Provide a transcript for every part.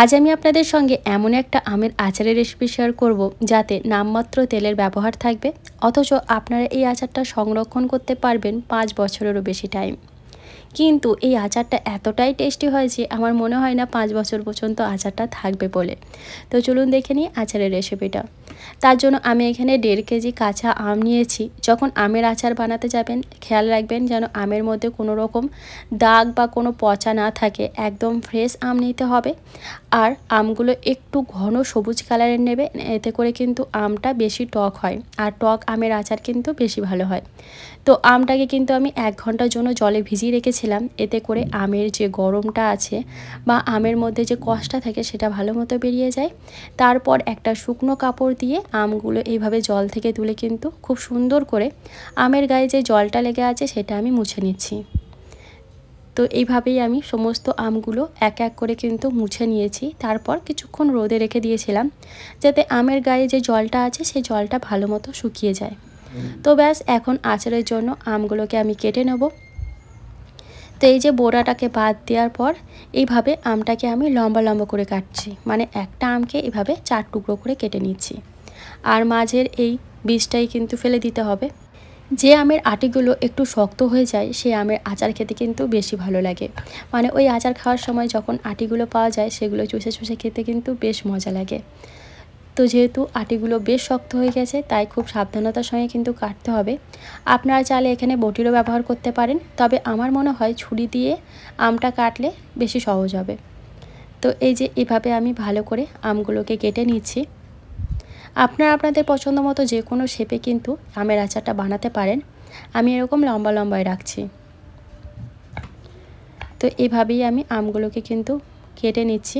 আজ আমি আপনাদের সঙ্গে এমন একটা আমের আচারের রেসিপি শেয়ার করব যাতে নামমাত্র তেলের ব্যবহার থাকবে অথচ আপনারা এই আচারটা সংরক্ষণ করতে পারবেন পাঁচ বছরেরও বেশি টাইম কিন্তু এই আচারটা এতটাই টেস্টি হয় যে আমার মনে হয় না পাঁচ বছর পর্যন্ত আচারটা থাকবে বলে তো চলুন দেখে নিই আচারের রেসিপিটা তার জন্য আমি এখানে দেড় কেজি কাঁচা আম নিয়েছি যখন আমের আচার বানাতে যাবেন খেয়াল রাখবেন যেন আমের মধ্যে কোনো রকম দাগ বা কোনো পচা না থাকে একদম ফ্রেশ আম নিতে হবে আর আমগুলো একটু ঘন সবুজ কালারের নেবে এতে করে কিন্তু আমটা বেশি টক হয় আর টক আমের আচার কিন্তু বেশি ভালো হয় তো আমটাকে কিন্তু আমি এক ঘন্টার জন্য জলে ভিজিয়ে রেখেছিলাম এতে করে আমের যে গরমটা আছে বা আমের মধ্যে যে কষ্টটা থাকে সেটা ভালো মতো বেরিয়ে যায় তারপর একটা শুকনো কাপড় দিয়ে আমগুলো এইভাবে জল থেকে তুলে কিন্তু খুব সুন্দর করে আমের গায়ে যে জলটা লেগে আছে সেটা আমি মুছে নিচ্ছি তো এইভাবেই আমি সমস্ত আমগুলো এক এক করে কিন্তু মুছে নিয়েছি তারপর কিছুক্ষণ রোদে রেখে দিয়েছিলাম যাতে আমের গায়ে যে জলটা আছে সেই জলটা ভালো মতো শুকিয়ে যায় তো ব্যাস এখন আচারের জন্য আমগুলোকে আমি কেটে নেব তো এই যে বোড়াটাকে বাদ দেওয়ার পর এইভাবে আমটাকে আমি লম্বা লম্বা করে কাটছি মানে একটা আমকে এভাবে চার টুকরো করে কেটে নিচ্ছি আর মাঝের এই বীজটাই কিন্তু ফেলে দিতে হবে যে আমের আটিগুলো একটু শক্ত হয়ে যায় সে আমের আচার খেতে কিন্তু বেশি ভালো লাগে মানে ওই আচার খাওয়ার সময় যখন আটিগুলো পাওয়া যায় সেগুলো চুষে চুষে খেতে কিন্তু বেশ মজা লাগে তো যেহেতু আটিগুলো বেশ শক্ত হয়ে গেছে তাই খুব সাবধানতার সঙ্গে কিন্তু কাটতে হবে আপনারা চাইলে এখানে বটিরও ব্যবহার করতে পারেন তবে আমার মনে হয় ছুরি দিয়ে আমটা কাটলে বেশি সহজ হবে তো এই যে এভাবে আমি ভালো করে আমগুলোকে কেটে নিচ্ছি আপনারা আপনাদের পছন্দ মতো যে কোনো শেপে কিন্তু আমের আচারটা বানাতে পারেন আমি এরকম লম্বা লম্বায় রাখছি তো এভাবেই আমি আমগুলোকে কিন্তু কেটে নিচ্ছি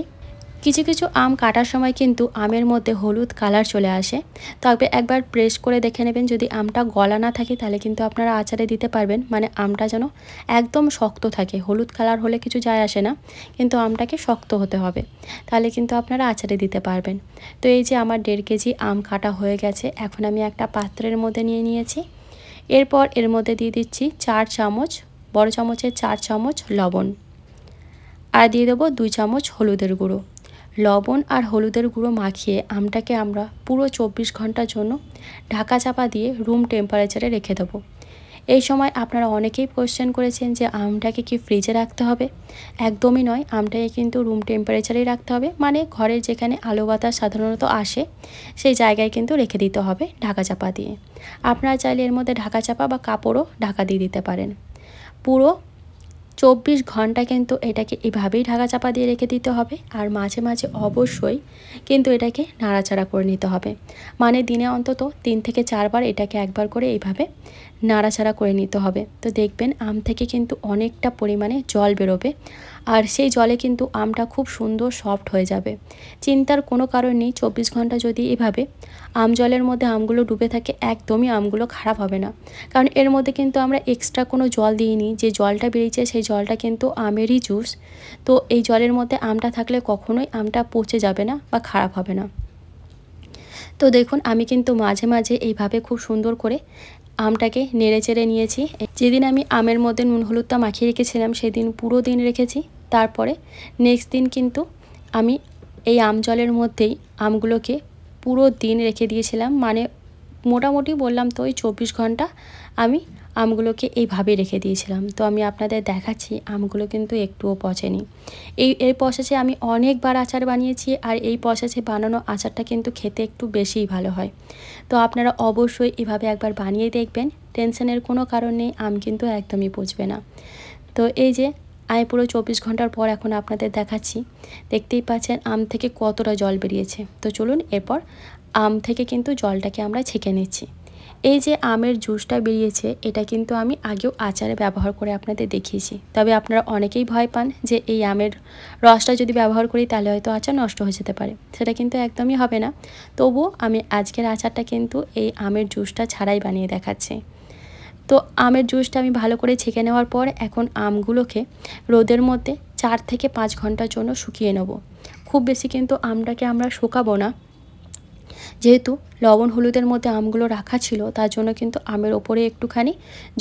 কিছু কিছু আম কাটার সময় কিন্তু আমের মধ্যে হলুদ কালার চলে আসে তবে একবার প্রেস করে দেখে নেবেন যদি আমটা গলা না থাকে তাহলে কিন্তু আপনারা আচারে দিতে পারবেন মানে আমটা যেন একদম শক্ত থাকে হলুদ কালার হলে কিছু যায় আসে না কিন্তু আমটাকে শক্ত হতে হবে তাহলে কিন্তু আপনারা আচারে দিতে পারবেন তো এই যে আমার দেড় কেজি আম কাটা হয়ে গেছে এখন আমি একটা পাত্রের মধ্যে নিয়ে নিয়েছি এরপর এর মধ্যে দিয়ে দিচ্ছি চার চামচ বড় চামচের চার চামচ লবণ আর দিয়ে দেবো দুই চামচ হলুদের গুঁড়ো লবণ আর হলুদের গুঁড়ো মাখিয়ে আমটাকে আমরা পুরো চব্বিশ ঘন্টার জন্য ঢাকা চাপা দিয়ে রুম টেম্পারেচারে রেখে দেবো এই সময় আপনারা অনেকেই কোয়েশ্চেন করেছেন যে আমটাকে কি ফ্রিজে রাখতে হবে একদমই নয় আমটাকে কিন্তু রুম টেম্পারেচারেই রাখতে হবে মানে ঘরের যেখানে আলো বাতাস সাধারণত আসে সেই জায়গায় কিন্তু রেখে দিতে হবে ঢাকা চাপা দিয়ে আপনারা চাইলে এর মধ্যে ঢাকা চাপা বা কাপড়ও ঢাকা দিয়ে দিতে পারেন পুরো চব্বিশ ঘন্টা কিন্তু এটাকে এভাবেই ঢাকা চাপা দিয়ে রেখে দিতে হবে আর মাঝে মাঝে অবশ্যই কিন্তু এটাকে নাড়াচাড়া করে নিতে হবে মানে দিনে অন্তত তিন থেকে চারবার এটাকে একবার করে এইভাবে নাড়াচাড়া করে নিতে হবে তো দেখবেন আম থেকে কিন্তু অনেকটা পরিমাণে জল বেরোবে আর সেই জলে কিন্তু আমটা খুব সুন্দর সফট হয়ে যাবে চিন্তার কোনো কারণ নেই চব্বিশ ঘন্টা যদি এভাবে আম জলের মধ্যে আমগুলো ডুবে থাকে একদমই আমগুলো খারাপ হবে না কারণ এর মধ্যে কিন্তু আমরা এক্সট্রা কোনো জল দিইনি যে জলটা বেরিয়েছে সেই জলটা কিন্তু আমেরই জুস তো এই জলের মধ্যে আমটা থাকলে কখনোই আমটা পচে যাবে না বা খারাপ হবে না তো দেখুন আমি কিন্তু মাঝে মাঝে এইভাবে খুব সুন্দর করে আমটাকে নেড়ে চেড়ে নিয়েছি যেদিন আমি আমের মধ্যে নুন হলুদটা মাখিয়ে রেখেছিলাম সেদিন পুরো দিন রেখেছি তারপরে নেক্সট দিন কিন্তু আমি এই আম জলের মধ্যেই আমগুলোকে পুরো দিন রেখে দিয়েছিলাম মানে মোটামুটি বললাম তো ওই চব্বিশ ঘন্টা আমি আমগুলোকে এইভাবে রেখে দিয়েছিলাম তো আমি আপনাদের দেখাচ্ছি আমগুলো কিন্তু একটুও পচেনি এই এই পশাচে আমি অনেকবার আচার বানিয়েছি আর এই পশাচে বানানো আচারটা কিন্তু খেতে একটু বেশিই ভালো হয় তো আপনারা অবশ্যই এভাবে একবার বানিয়ে দেখবেন টেনশনের কোনো কারণ নেই আম কিন্তু একদমই পচবে না তো এই যে আয় পুরো চব্বিশ ঘন্টার পর এখন আপনাদের দেখাচ্ছি দেখতেই পাচ্ছেন আম থেকে কতটা জল বেরিয়েছে তো চলুন এরপর আম থেকে কিন্তু জলটাকে আমরা ছেঁকে নিচ্ছি এই যে আমের জুসটা বেরিয়েছে এটা কিন্তু আমি আগেও আচারে ব্যবহার করে আপনাদের দেখিয়েছি তবে আপনারা অনেকেই ভয় পান যে এই আমের রসটা যদি ব্যবহার করি তাহলে হয়তো আচার নষ্ট হয়ে যেতে পারে সেটা কিন্তু একদমই হবে না তবুও আমি আজকের আচারটা কিন্তু এই আমের জুসটা ছাড়াই বানিয়ে দেখাচ্ছি তো আমের জুসটা আমি ভালো করে ছেঁকে নেওয়ার পর এখন আমগুলোকে রোদের মধ্যে চার থেকে পাঁচ ঘন্টার জন্য শুকিয়ে নেব খুব বেশি কিন্তু আমটাকে আমরা শুকাবো না যেহেতু লবণ হলুদের মধ্যে আমগুলো রাখা ছিল তার জন্য কিন্তু আমের ওপরে একটুখানি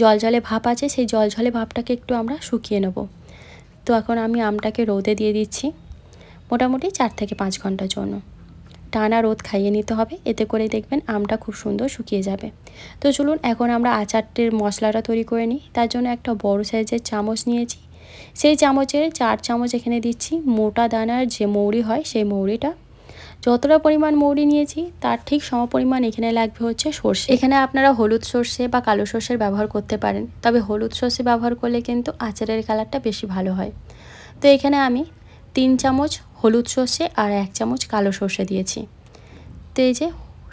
জলে ভাপ আছে সেই জলঝলে ভাপটাকে একটু আমরা শুকিয়ে নেব তো এখন আমি আমটাকে রোদে দিয়ে দিচ্ছি মোটামুটি চার থেকে পাঁচ ঘন্টার জন্য টানা রোদ খাইয়ে নিতে হবে এতে করে দেখবেন আমটা খুব সুন্দর শুকিয়ে যাবে তো চলুন এখন আমরা আচারটির মশলাটা তৈরি করে নিই তার জন্য একটা বড় সাইজের চামচ নিয়েছি সেই চামচের চার চামচ এখানে দিচ্ছি মোটা দানার যে মৌরি হয় সেই মৌরিটা যতটা পরিমাণ মৌরি নিয়েছি তার ঠিক সম পরিমাণ এখানে লাগবে হচ্ছে সর্ষে এখানে আপনারা হলুদ সর্ষে বা কালো সর্ষের ব্যবহার করতে পারেন তবে হলুদ সর্ষে ব্যবহার করলে কিন্তু আচারের কালারটা বেশি ভালো হয় তো এখানে আমি তিন চামচ হলুদ সর্ষে আর এক চামচ কালো সর্ষে দিয়েছি তো এই যে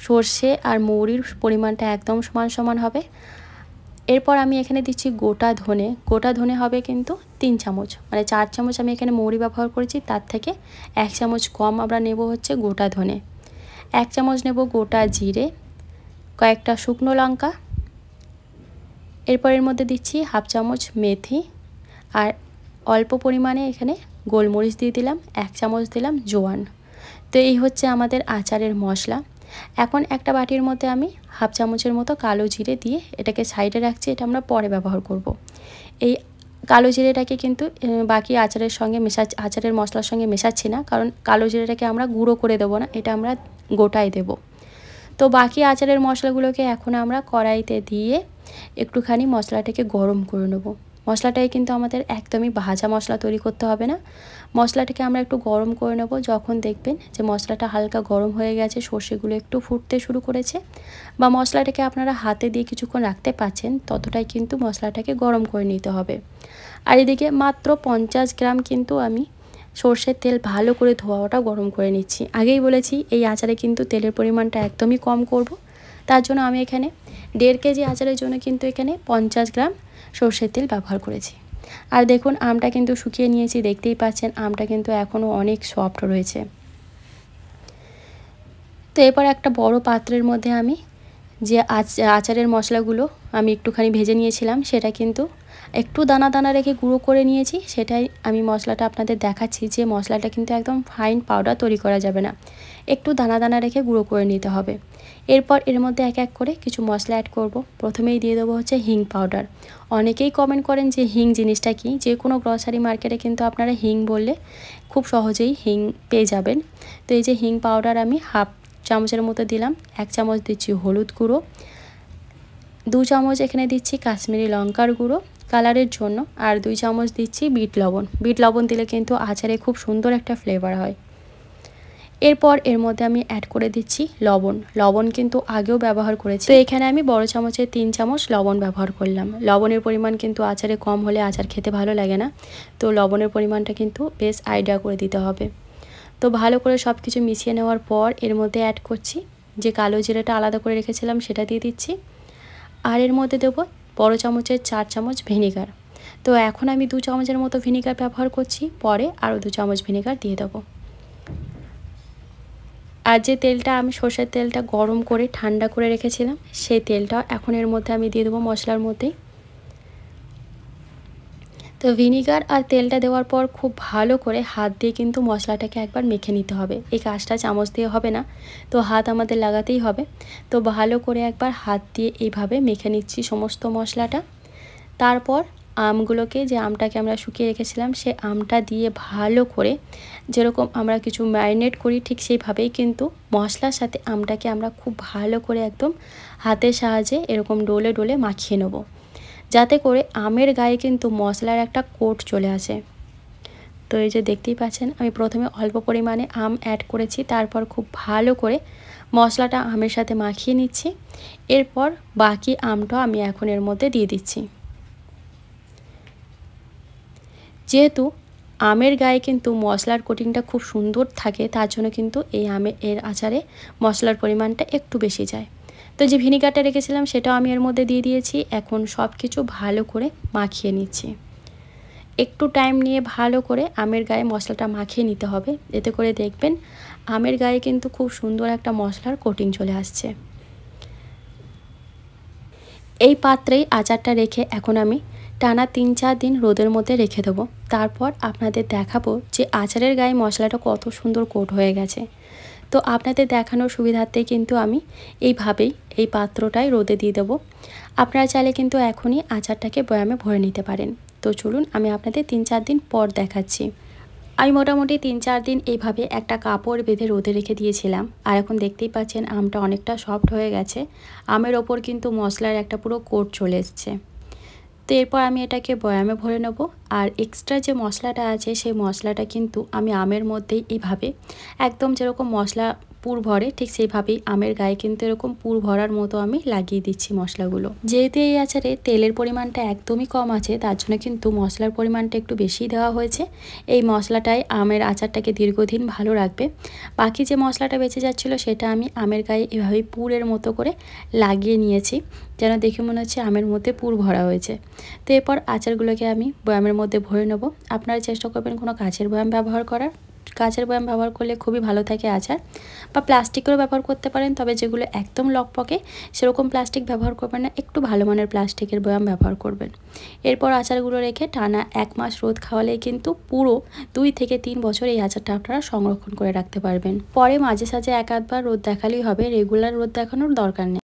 সর্ষে আর মৌরির পরিমাণটা একদম সমান সমান হবে এরপর আমি এখানে দিচ্ছি গোটা ধনে গোটা ধনে হবে কিন্তু তিন চামচ মানে চার চামচ আমি এখানে মৌরি ব্যবহার করেছি তার থেকে এক চামচ কম আমরা নেব হচ্ছে গোটা ধনে এক চামচ নেব গোটা জিরে কয়েকটা শুকনো লঙ্কা এরপর এর মধ্যে দিচ্ছি হাফ চামচ মেথি আর অল্প পরিমাণে এখানে গোলমরিচ দিয়ে দিলাম এক চামচ দিলাম জোয়ান তো এই হচ্ছে আমাদের আচারের মশলা এখন একটা বাটির মধ্যে আমি হাফ চামচের মতো কালো জিরে দিয়ে এটাকে সাইডে রাখছি এটা আমরা পরে ব্যবহার করব। এই কালো জিরেটাকে কিন্তু বাকি আচারের সঙ্গে মেশা আচারের মশলার সঙ্গে মেশাচ্ছি না কারণ কালো জিরেটাকে আমরা গুঁড়ো করে দেবো না এটা আমরা গোটাই দেব তো বাকি আচারের মশলাগুলোকে এখন আমরা কড়াইতে দিয়ে একটুখানি মশলাটাকে গরম করে নেবো মশলাটাই কিন্তু আমাদের একদমই ভাজা মশলা তৈরি করতে হবে না মশলাটাকে আমরা একটু গরম করে নেব যখন দেখবেন যে মশলাটা হালকা গরম হয়ে গেছে সর্ষেগুলো একটু ফুটতে শুরু করেছে বা মশলাটাকে আপনারা হাতে দিয়ে কিছুক্ষণ রাখতে পাচ্ছেন ততটাই কিন্তু মশলাটাকে গরম করে নিতে হবে আর এদিকে মাত্র পঞ্চাশ গ্রাম কিন্তু আমি সর্ষের তেল ভালো করে ধোয়াটা গরম করে নিচ্ছি আগেই বলেছি এই আচারে কিন্তু তেলের পরিমাণটা একদমই কম করব তার জন্য আমি এখানে দেড় কেজি আচারের জন্য কিন্তু এখানে পঞ্চাশ গ্রাম সর্ষের তেল ব্যবহার করেছি আর দেখুন আমটা কিন্তু শুকিয়ে নিয়েছি দেখতেই পাচ্ছেন আমটা কিন্তু এখনও অনেক সফট রয়েছে তো এরপর একটা বড় পাত্রের মধ্যে আমি যে আচারের মশলাগুলো আমি একটুখানি ভেজে নিয়েছিলাম সেটা কিন্তু একটু দানা দানা রেখে গুঁড়ো করে নিয়েছি সেটাই আমি মশলাটা আপনাদের দেখাচ্ছি যে মশলাটা কিন্তু একদম ফাইন পাউডার তৈরি করা যাবে না একটু দানা দানা রেখে গুঁড়ো করে নিতে হবে এরপর এর মধ্যে এক এক করে কিছু মশলা অ্যাড করব প্রথমেই দিয়ে দেবো হচ্ছে হিং পাউডার অনেকেই কমেন্ট করেন যে হিং জিনিসটা কি যে কোনো গ্রসারি মার্কেটে কিন্তু আপনারা হিং বললে খুব সহজেই হিং পেয়ে যাবেন তো এই যে হিং পাউডার আমি হাফ চামচের মতো দিলাম এক চামচ দিচ্ছি হলুদ গুঁড়ো দু চামচ এখানে দিচ্ছি কাশ্মীরি লঙ্কার গুঁড়ো কালারের জন্য আর দুই চামচ দিচ্ছি বিট লবণ বিট লবণ দিলে কিন্তু আচারে খুব সুন্দর একটা ফ্লেভার হয় এরপর এর মধ্যে আমি অ্যাড করে দিচ্ছি লবণ লবণ কিন্তু আগেও ব্যবহার করেছি তো এখানে আমি বড় চামচে তিন চামচ লবণ ব্যবহার করলাম লবণের পরিমাণ কিন্তু আচারে কম হলে আচার খেতে ভালো লাগে না তো লবণের পরিমাণটা কিন্তু বেশ আইডিয়া করে দিতে হবে তো ভালো করে সব কিছু মিশিয়ে নেওয়ার পর এর মধ্যে অ্যাড করছি যে কালো জিরাটা আলাদা করে রেখেছিলাম সেটা দিয়ে দিচ্ছি আর এর মধ্যে দেবো বড় চামচের চার চামচ ভিনিগার তো এখন আমি দু চামচের মতো ভিনিগার ব্যবহার করছি পরে আরও দু চামচ ভিনিগার দিয়ে দেবো আর যে তেলটা আমি সর্ষের তেলটা গরম করে ঠান্ডা করে রেখেছিলাম সেই তেলটা এখন এর মধ্যে আমি দিয়ে দেবো মশলার মধ্যেই তো ভিনিগার আর তেলটা দেওয়ার পর খুব ভালো করে হাত দিয়ে কিন্তু মশলাটাকে একবার মেখে নিতে হবে এই কাজটা চামচ দিয়ে হবে না তো হাত আমাদের লাগাতেই হবে তো ভালো করে একবার হাত দিয়ে এইভাবে মেখে নিচ্ছি সমস্ত মশলাটা তারপর আমগুলোকে যে আমটাকে আমরা শুকিয়ে রেখেছিলাম সে আমটা দিয়ে ভালো করে যেরকম আমরা কিছু ম্যারিনেট করি ঠিক সেইভাবেই কিন্তু মশলার সাথে আমটাকে আমরা খুব ভালো করে একদম হাতের সাহায্যে এরকম ডোলে ডোলে মাখিয়ে নেবো যাতে করে আমের গায়ে কিন্তু মশলার একটা কোট চলে আসে তো এই যে দেখতেই পাচ্ছেন আমি প্রথমে অল্প পরিমাণে আম অ্যাড করেছি তারপর খুব ভালো করে মশলাটা আমের সাথে মাখিয়ে নিচ্ছি এরপর বাকি আমটা আমি এখন এর মধ্যে দিয়ে দিচ্ছি যেহেতু আমের গায়ে কিন্তু মশলার কোটিংটা খুব সুন্দর থাকে তার জন্য কিন্তু এই আমে এর আচারে মশলার পরিমাণটা একটু বেশি যায় তো যে ভিনিগারটা রেখেছিলাম সেটাও আমি এর মধ্যে দিয়ে দিয়েছি এখন সব কিছু ভালো করে মাখিয়ে নিচ্ছি একটু টাইম নিয়ে ভালো করে আমের গায়ে মশলাটা মাখিয়ে নিতে হবে এতে করে দেখবেন আমের গায়ে কিন্তু খুব সুন্দর একটা মশলার কোটিং চলে আসছে এই পাত্রেই আচারটা রেখে এখন আমি টানা তিন চার দিন রোদের মধ্যে রেখে দেবো তারপর আপনাদের দেখাবো যে আচারের গায়ে মশলাটা কত সুন্দর কোট হয়ে গেছে তো আপনাদের দেখানোর সুবিধার্থে কিন্তু আমি এইভাবেই এই পাত্রটাই রোদে দিয়ে দেবো আপনারা চাইলে কিন্তু এখনই আচারটাকে বয়ামে ভরে নিতে পারেন তো চলুন আমি আপনাদের তিন চার দিন পর দেখাচ্ছি আমি মোটামুটি তিন চার দিন এইভাবে একটা কাপড় বেঁধে রোদে রেখে দিয়েছিলাম আর এখন দেখতেই পাচ্ছেন আমটা অনেকটা সফট হয়ে গেছে আমের ওপর কিন্তু মশলার একটা পুরো কোট চলে এসছে তো এরপর আমি এটাকে বয়ামে ভরে নেব আর এক্সট্রা যে মশলাটা আছে সেই মশলাটা কিন্তু আমি আমের মধ্যেই এইভাবে একদম যেরকম মশলা পুর ভরে ঠিক সেইভাবেই আমের গায়ে কিন্তু এরকম পুর ভরার মতো আমি লাগিয়ে দিচ্ছি মশলাগুলো যেহেতু এই আচারে তেলের পরিমাণটা একদমই কম আছে তার জন্য কিন্তু মশলার পরিমাণটা একটু বেশি দেওয়া হয়েছে এই মশলাটাই আমের আচারটাকে দীর্ঘদিন ভালো রাখবে বাকি যে মশলাটা বেঁচে যাচ্ছিলো সেটা আমি আমের গায়ে এভাবেই পুরের মতো করে লাগিয়ে নিয়েছি যেন দেখে মনে হচ্ছে আমের মধ্যে পুর ভরা হয়েছে তো এরপর আচারগুলোকে আমি বয়ামের মধ্যে ভরে নেবো আপনারা চেষ্টা করবেন কোনো কাছের বয়াম ব্যবহার করার কাঁচের বয়াম ব্যবহার করলে খুবই ভালো থাকে আচার বা প্লাস্টিকেরও ব্যবহার করতে পারেন তবে যেগুলো একদম লকপকে সেরকম প্লাস্টিক ব্যবহার করবেন না একটু ভালো মানের প্লাস্টিকের বয়াম ব্যবহার করবেন এরপর আচারগুলো রেখে টানা এক মাস রোদ খাওয়ালেই কিন্তু পুরো দুই থেকে তিন বছর এই আচারটা আপনারা সংরক্ষণ করে রাখতে পারবেন পরে মাঝে সাঝে এক আধবার রোদ দেখালেই হবে রেগুলার রোদ দেখানোর দরকার নেই